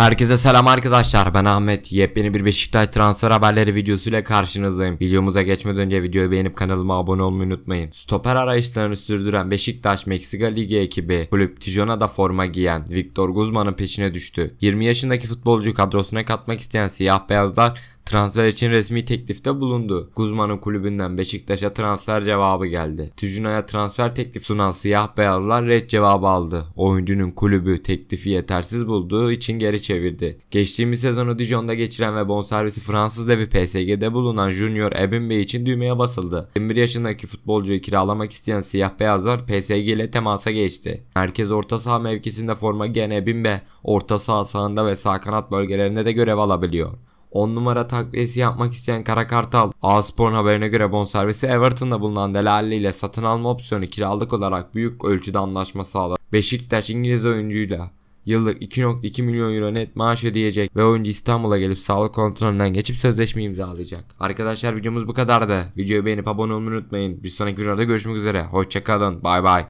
Herkese selam arkadaşlar ben Ahmet yepyeni bir Beşiktaş transfer haberleri videosuyla karşınızdayım Videomuza geçmeden önce videoyu beğenip kanalıma abone olmayı unutmayın Stoper arayışlarını sürdüren Beşiktaş Meksika Ligi ekibi kulüp Tijona'da forma giyen Victor Guzman'ın peşine düştü 20 yaşındaki futbolcu kadrosuna katmak isteyen siyah beyazlar Transfer için resmi teklifte bulundu. Guzman'ın kulübünden Beşiktaş'a transfer cevabı geldi. Tücünay'a transfer teklif sunan siyah beyazlar red cevabı aldı. Oyuncunun kulübü teklifi yetersiz bulduğu için geri çevirdi. Geçtiğimiz sezonu Dijon'da geçiren ve bonservisi Fransız devi PSG'de bulunan Junior Ebimbe için düğmeye basıldı. 21 yaşındaki futbolcuyu kiralamak isteyen siyah beyazlar PSG ile temasa geçti. Merkez orta saha mevkisinde forma giyen Ebimbe orta saha sağında ve sağ kanat bölgelerinde de görev alabiliyor. 10 numara takviyesi yapmak isteyen Kara Kartal, a haberine göre bonservisi Everton'da bulunan Delali ile satın alma opsiyonu kiralık olarak büyük ölçüde anlaşma sağladı. Beşiktaş İngiliz oyuncuyla yıllık 2.2 milyon euro net maaş ödeyecek ve oyuncu İstanbul'a gelip sağlık kontrolünden geçip sözleşme imzalayacak. Arkadaşlar videomuz bu kadardı. Videoyu beğenip abone olmayı unutmayın. Bir sonraki videoda görüşmek üzere. Hoşçakalın. Bay bay.